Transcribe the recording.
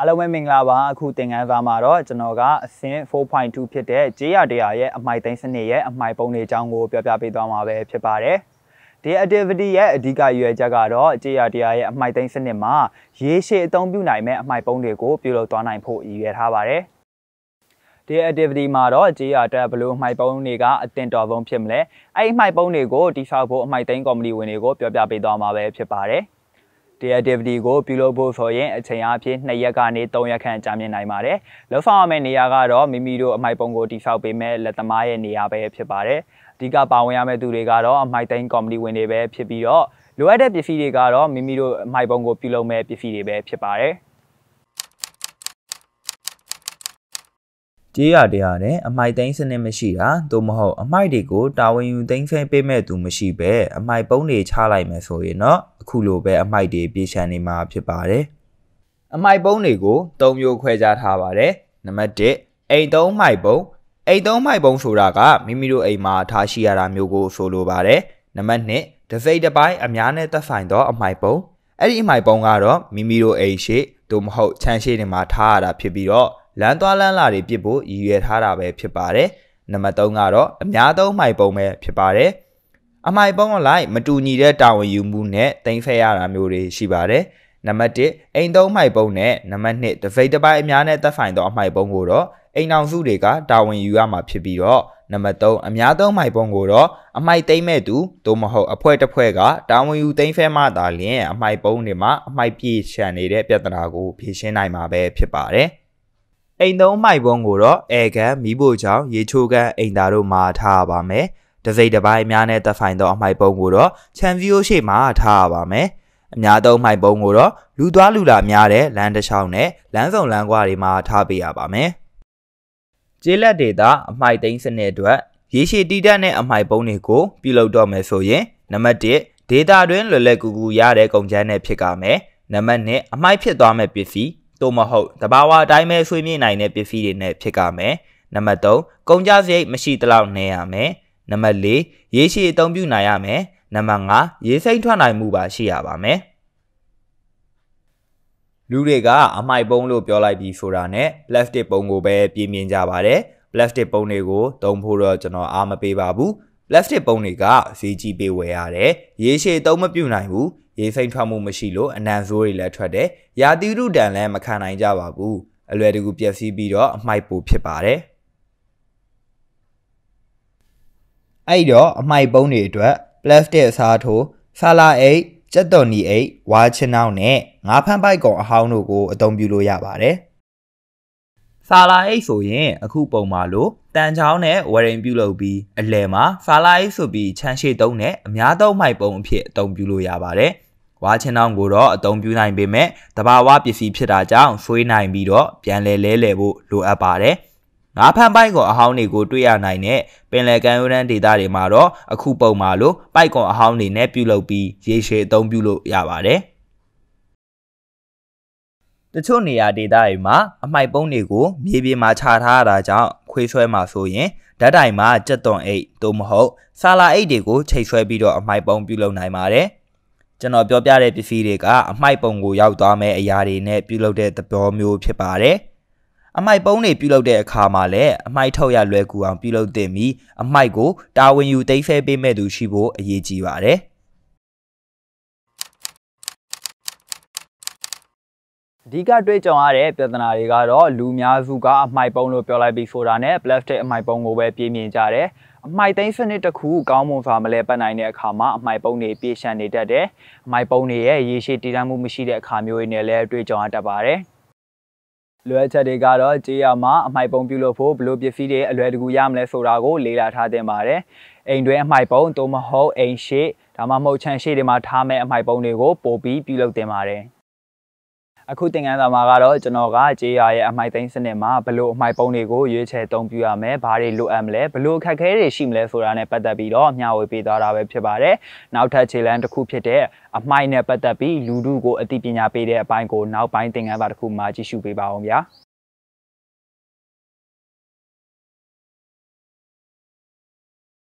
အားလုံးပဲမင်္ဂလာပါအခုသင်ခန်းစာမှာတော့ကျွန်တော်ကအဆင့်4.2ဖြစ်တဲ့ကြေးရတရားရဲ့အမိုက်သိန်းစနစ်ရဲ့အမိုက်ပုံတွေအကြောင်းကိုပြောပြပေးသွားမှာပဲဖြစ်ပါတယ်။ Day activity ရဲ့အဓိကရည်ရွယ်ချက်ကတော့ကြေးရတရားရဲ့အမိုက်သိန်းစနစ်မှာရေရှည်အသုံးပြုနိုင်မဲ့အမိုက်ပုံတွေကိုပြုလုပ်သွားနိုင်ဖို့ရည်ရွယ်ထားပါတယ်။ day activity မှာတော့ကြေးရတက်ဘလို့မှိုက်ပုံးတွေကအတင်တော်ဆုံးဖြစ်မလဲအဲ့ဒီမှိုက်ပုံးတွေကိုတိဆောက်ဖို့အမှိုက်သိမ်းကော်မတီဝင်တွေကိုပြောပြပေးသွားမှာပဲဖြစ်ပါတယ်။ဒီ activity ကိုပြုလုပ်ဖို့ဆိုရင်အချိန်အားဖြင့်2ရက်ကနေ3ရက်ခန့်ကြာမြင့်နိုင်ပါတယ်။လောက်ဆောင်ရမယ့်နေရာကတော့မိမိတို့အမိုက်ပုံကိုတိဆောက်ပေးမဲ့လက်သမားရဲ့နေရာပဲဖြစ်ပါတယ်။အဓိကပါဝင်ရမယ့်သူတွေကတော့အမိုက်တိုင်း company ဝင်တွေပဲဖြစ်ပြီးတော့လိုအပ်တဲ့ပစ္စည်းတွေကတော့မိမိတို့အမိုက်ပုံကိုပြုလုပ်မဲ့ပစ္စည်းတွေပဲဖြစ်ပါတယ်။ကြေးရတရားနဲ့အမိုက်သိမ်းစနစ်မရှိတာသို့မဟုတ်အမိုက်တွေကိုတာဝန်ယူသိမ်းဆည်းပေးမဲ့သူမရှိပဲအမိုက်ပုံးတွေချလိုက်မယ်ဆိုရင်တော့အခုလိုပဲအမိုက်တွေပြေချမ်းနေမှာဖြစ်ပါတယ်။အမိုက်ပုံးတွေကို၃မျိုးခွဲခြားထားပါတယ်။နံပါတ်၁အိမ်သုံးမိုက်ပုံးအိမ်သုံးမိုက်ပုံးဆိုတာကမိမိတို့အိမ်မှာထားရှိရတာမျိုးကို ဆိုလိုပါတယ်။နံပါတ်၂တစ်စိတ်တစ်ပိုင်းအများနဲ့သက်ဆိုင်သောအမိုက်ပုံးအဲ့ဒီအမိုက်ပုံးကတော့မိမိတို့အိမ်ရှိသို့မဟုတ်ခြံရှိတွေမှာထားရတာဖြစ်ပြီးတော့လမ်းသွားလမ်းလာတွေပြစ်ဖို့ရည်ရွယ်ထားတာပဲ ဖြစ်ပါတယ်။နံပါတ်3ကတော့အများသုံးမှိုက်ပုံပဲဖြစ်ပါတယ်။အမှိုက်ပုံအလိုက်မတူညီတဲ့တာဝန်ယူမှုနဲ့တင်ဖက်ရတာမျိုးတွေရှိပါတယ်။နံပါတ်1အိမ်သုံးမှိုက်ပုံနဲ့နံပါတ်2တစ်ဖိတ်တစ်ပိုင်းအများနဲ့သက်ဆိုင်သော အမှိုက်ပုံကိုတော့အိမ်အောင်စုတွေကတာဝန်ယူရမှာဖြစ်ပြီးတော့နံပါတ်3အများသုံးမိုက်ပုံကိုတော့အမိုက်သိမ့်မဲ့သူသို့မဟုတ်အဖွဲတစ်ဖွဲကတာဝန်ယူသိမ့်ဖဲမှသာလျှင် အမိုက်ပုံတွေမှာအမိုက်ပြေချန်နေတဲ့ပြဿနာကိုဖြေရှင်းနိုင်မှာပဲဖြစ်ပါတယ်။အိမ်သုံးမိုက်ပုံးကိုတော့အဲကန်မီးဖို့ချောင်းရေချိုးကန်အိမ်သာတို့မှာထားပါမယ်။တစိမ့်တစ်ပိုင်းအများနဲ့သက်ဆိုင်သောအမိုက်ပုံးကိုတော့ခြံစည်းရိုးရှိမှထားပါမယ်။အများသုံးမိုက်ပုံးကိုတော့လူသွားလူလာများတဲ့လမ်းတစ်လျှောက်နဲ့လမ်းဆောင်လမ်းကွာတွေမှာထားပေးရပါမယ်။ကျေးလက်ဒေတာအမိုက်သိန်းစနစ်အတွက်ရေရှည်တည်တတ်တဲ့အမိုက်ပုံးတွေကို ပြုလုပ်တော့မယ်ဆိုရင်နံပါတ်1ဒေတာတွင်လွယ်လွယ်ကူကူရတဲ့ကုန်ကျန်းနဲ့ဖြစ်ကမယ်။နံပါတ်2အမိုက်ဖြစ်သွားမဲ့ပစ္စည်းသို့မဟုတ်တဘာဝအတိုင်းပဲဆွေးမြေ့နိုင်တဲ့ပစ္စည်းတွေနဲ့ဖြစ်ကမယ်နံပါတ်3ကုန်ကျစရိတ်မရှိသလောက်နေရမယ်နံပါတ်4ရေရှည်အသုံးပြုနိုင်ရမယ်နံပါတ်5ရေစိမ့်ထွက်နိုင်မှုပါရှိရပါမယ်လူတွေကအမိုက်ပုံးလို့ပြောလိုက်ပြီးဆိုတာနဲ့ plastic ပုံးကိုပဲပြင်မြင်ကြပါတယ် plastic ပုံးတွေကို သုံးဖို့တော့ကျွန်တော်အားမပေးပါဘူး plastic ပုံးတွေကဈေးကြီးပေးဝယ်ရတယ်ရေရှည်သုံးမပြုနိုင်ဘူးရေစိမ့်ထွက်မှုမရှိလို့အနံဆိုးတွေလည်းထွက်တယ်။ရာသီဥတုတန်လည်းမခံနိုင်ကြပါဘူး။အလွယ်တကူပျက်စီးပြီးတော့အမှိုက်ပိုဖြစ်ပါတယ်။အဲ့တော့အမှိုက်ပုံးတွေအတွက် plastic အစားထိုးဆာလာအိတ်၊ကြက်သွန်နီအိတ်၊ဝါချင်းနှောင်းနဲ့ငါးဖန်ပိုက်ကောင်အဟောင်းတို့ကိုအသုံးပြုလို့ရပါတယ်။ဆာလာအိတ်ဆိုရင်အခုပုံမှာလို့တန်ချောင်းနဲ့ဝရင်ပြုလုပ်ပြီးအလဲမှာဆာလာအိတ်ဆိုပြီးချမ်းရှိတုံးနဲ့အများသုံးမိုက်ပုံအဖြစ်အသုံးပြုလို့ရပါတယ်။ဝါချင်းတောင်းကိုတော့အသုံးပြုနိုင်ပေမဲ့တဘာဝပစ္စည်းဖြစ်တာကြောင့်ဆွေးနိုင်ပြီးတော့ပြန်လည်လဲလှယ်ဖို့လိုအပ်ပါတယ်ငါးဖန်ပိုက်ကွန်အဟောင်းတွေကိုတွေ့ရနိုင်တဲ့ပင်လယ်ကမ်းရိုးတန်းဒေသတွေမှာတော့အခုပုံမှာလို့ပိုက်ကွန်အဟောင်းတွေနဲ့ပြုလုပ်ပြီးရေရှည်အသုံးပြုလို့ရပါတယ်။တချို့နေရာဒေသတွေမှာအမိုက်ပုံးတွေကိုမြေပြင်မှာခြာထားရတာကြောင့်ခွေးဆွဲမှာဆိုရင်ဓာတ်တိုင်မှာကြက်သွန်အိတ်သို့မဟုတ်ဆာလာအိတ်တွေကိုချိတ်ဆွဲပြီးတော့အမိုက်ပုံးပြုလုပ်နိုင်ပါတယ်။ကျွန်တော်ပြောပြတဲ့ပစ္စည်းတွေကအမိုက်ပုံကိုရောက်သွားမဲ့အရာတွေနဲ့ပြုလုပ်တဲ့သဘောမျိုးဖြစ်ပါတယ်။အမိုက်ပုံတွေပြုလုပ်တဲ့အခါမှာလည်းအမိုက်ထုတ်ရလွယ်ကူအောင်ပြုလုပ်သင့်ပြီးအမိုက်ကိုတာဝန်ယူသိမ်းဆည်းပေးမဲ့သူရှိဖို့အရေးကြီးပါတယ်။အဓိကတွေ့ကြုံရတဲ့ပြဿနာတွေကတော့လူများစုကအမိုက်ပုံးလို့ပြောလိုက်ပြီးဆိုတာနဲ့ plastic အမိုက်ပုံးကိုပဲပြင်းပြင်းကြတယ်။အမိုက်သိမ်းစနစ်တစ်ခုကောင်းမွန်စွာမလဲပတ်နိုင်တဲ့အခါမှာအမိုက်ပုံးတွေပြေရှံနေတတ်တယ်။အမိုက်ပုံးတွေရဲ့ရေရှည်တည်တံ့မှုမရှိတဲ့အခါမျိုးတွေနဲ့လည်းတွေ့ကြုံရတတ်ပါတယ်။လွယ်ချက်တွေကတော့ကြေးရမှာအမိုက်ပုံပြုလုပ်ဖို့ဘလို့ပစ္စည်းတွေအလွယ်တကူရမလဲဆိုတာကိုလေ့လာထားသင့်ပါတယ်။အိမ်တွင်းအမိုက်ပုံသို့မဟုတ်အိမ်ရှိဒါမှမဟုတ်ခြံရှိတွေမှာထားမဲ့အမိုက်ပုံတွေကိုပို့ပြီးပြုလုပ်သင့်ပါတယ်။အခုသင်ခန်းစာမှာကတော့ကျွန်တော်က JR ရဲ့အမိုက်သိန်းစနစ်မှာဘလို့အမိုက်ပုံးတွေကိုရွေးချယ်အသုံးပြုရမယ်ဘာတွေလိုအပ်မလဲဘလို့အခက်အခဲတွေရှိမလဲဆိုတာနဲ့ပတ်သက်ပြီးတော့မျှဝေပေးသွားတာပဲဖြစ်ပါတယ်နောက်ထပ်ခြေလှမ်းတစ်ခုဖြစ်တဲ့အမိုက်နဲ့ပတ်သက်ပြီးလူမှုကိုအသိပညာပေးတဲ့အပိုင်းကိုနောက်ပိုင်းသင်ခန်းစာတစ်ခုမှာကြည့်ရှုပေးပါအောင်ဗျာ